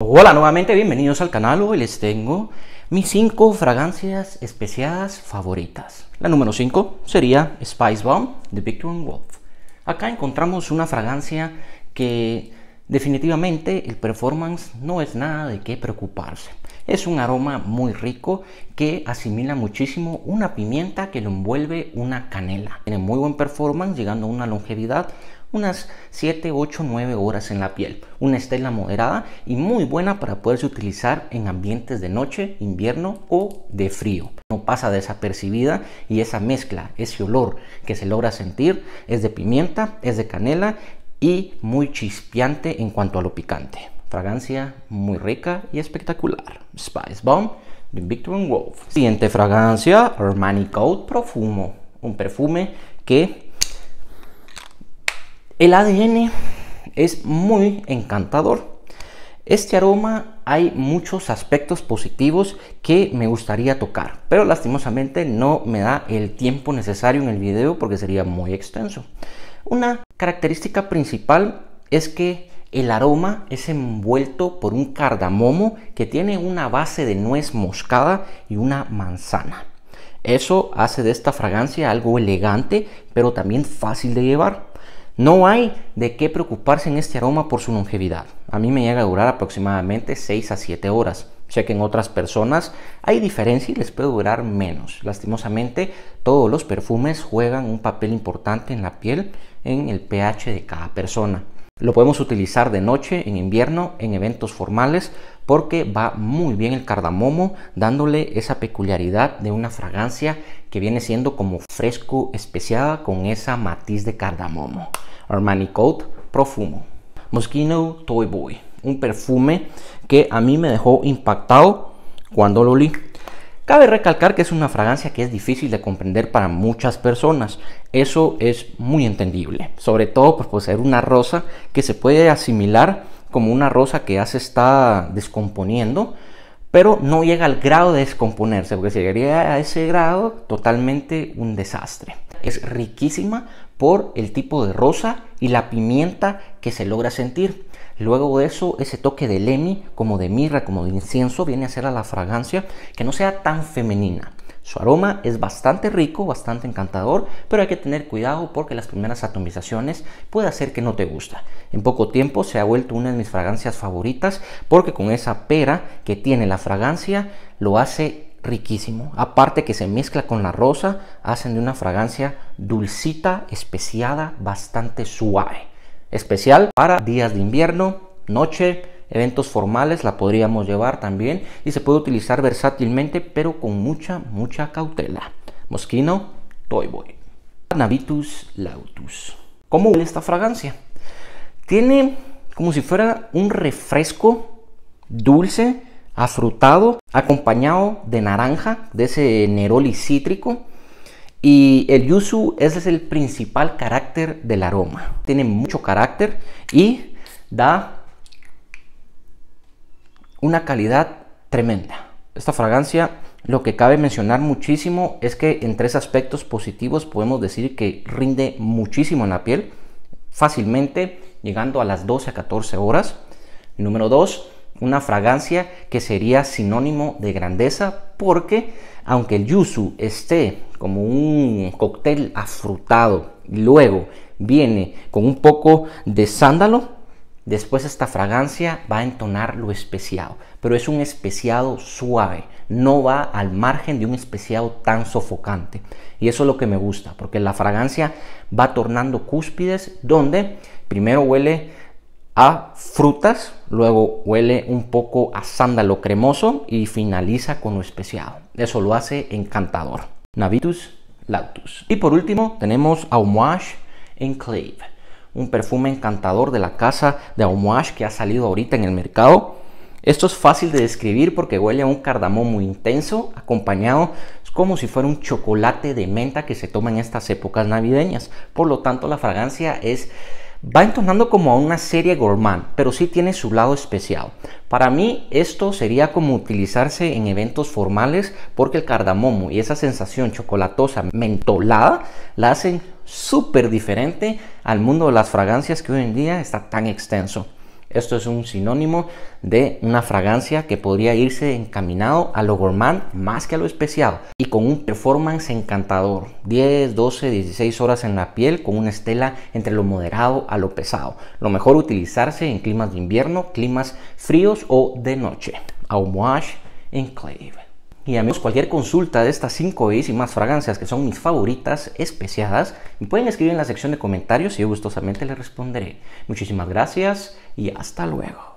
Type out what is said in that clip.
Hola nuevamente, bienvenidos al canal. Hoy les tengo mis 5 fragancias especiadas favoritas. La número 5 sería Spice Bomb de Victor Wolf. Acá encontramos una fragancia que definitivamente el performance no es nada de qué preocuparse. Es un aroma muy rico que asimila muchísimo una pimienta que lo envuelve una canela. Tiene muy buen performance, llegando a una longevidad unas 7, 8, 9 horas en la piel. Una estela moderada y muy buena para poderse utilizar en ambientes de noche, invierno o de frío. No pasa desapercibida y esa mezcla, ese olor que se logra sentir es de pimienta, es de canela y muy chispeante en cuanto a lo picante. Fragancia muy rica y espectacular. Spice Bomb de Victor Wolf. Siguiente fragancia, Armani Code Profumo. Un perfume que el ADN es muy encantador. Este aroma hay muchos aspectos positivos que me gustaría tocar, pero lastimosamente no me da el tiempo necesario en el video porque sería muy extenso. Una característica principal es que el aroma es envuelto por un cardamomo que tiene una base de nuez moscada y una manzana. Eso hace de esta fragancia algo elegante, pero también fácil de llevar. No hay de qué preocuparse en este aroma por su longevidad. A mí me llega a durar aproximadamente 6 a 7 horas. Sé que en otras personas hay diferencia y les puede durar menos. Lastimosamente, todos los perfumes juegan un papel importante en la piel, en el pH de cada persona. Lo podemos utilizar de noche, en invierno, en eventos formales porque va muy bien el cardamomo dándole esa peculiaridad de una fragancia que viene siendo como fresco especiada con esa matiz de cardamomo. Armani Coat Profumo. Moschino Toy Boy, un perfume que a mí me dejó impactado cuando lo olí. Cabe recalcar que es una fragancia que es difícil de comprender para muchas personas. Eso es muy entendible. Sobre todo por poseer una rosa que se puede asimilar como una rosa que ya se está descomponiendo, pero no llega al grado de descomponerse, porque si llegaría a ese grado, totalmente un desastre. Es riquísima por el tipo de rosa y la pimienta que se logra sentir. Luego de eso, ese toque de lemi, como de mirra, como de incienso, viene a hacer a la fragancia que no sea tan femenina. Su aroma es bastante rico, bastante encantador, pero hay que tener cuidado porque las primeras atomizaciones puede hacer que no te gusta. En poco tiempo se ha vuelto una de mis fragancias favoritas porque con esa pera que tiene la fragancia lo hace riquísimo. Aparte que se mezcla con la rosa, hacen de una fragancia dulcita, especiada, bastante suave especial para días de invierno, noche, eventos formales la podríamos llevar también y se puede utilizar versátilmente pero con mucha mucha cautela. Mosquino Toy Boy. Navitus Lautus. ¿Cómo huele esta fragancia? Tiene como si fuera un refresco dulce, afrutado, acompañado de naranja, de ese neroli cítrico y el yuzu, ese es el principal carácter del aroma. Tiene mucho carácter y da una calidad tremenda. Esta fragancia, lo que cabe mencionar muchísimo es que en tres aspectos positivos podemos decir que rinde muchísimo en la piel, fácilmente llegando a las 12 a 14 horas. Número 2, una fragancia que sería sinónimo de grandeza porque aunque el yuzu esté como un cóctel afrutado y luego viene con un poco de sándalo, después esta fragancia va a entonar lo especiado, pero es un especiado suave, no va al margen de un especiado tan sofocante. Y eso es lo que me gusta, porque la fragancia va tornando cúspides donde primero huele frutas, luego huele un poco a sándalo cremoso y finaliza con lo especiado. Eso lo hace encantador. Navitus lautus. Y por último tenemos a Enclave, un perfume encantador de la casa de Aumouage que ha salido ahorita en el mercado. Esto es fácil de describir porque huele a un cardamomo muy intenso, acompañado como si fuera un chocolate de menta que se toma en estas épocas navideñas. Por lo tanto, la fragancia es va entonando como a una serie gourmand, pero sí tiene su lado especial. Para mí esto sería como utilizarse en eventos formales porque el cardamomo y esa sensación chocolatosa mentolada la hacen súper diferente al mundo de las fragancias que hoy en día está tan extenso. Esto es un sinónimo de una fragancia que podría irse encaminado a lo gourmand más que a lo especial y con un performance encantador. 10, 12, 16 horas en la piel con una estela entre lo moderado a lo pesado. Lo mejor utilizarse en climas de invierno, climas fríos o de noche. Aumouage Enclave. Y amigos, cualquier consulta de estas 5 y más fragancias que son mis favoritas, especiadas, me pueden escribir en la sección de comentarios y yo gustosamente les responderé. Muchísimas gracias y hasta luego.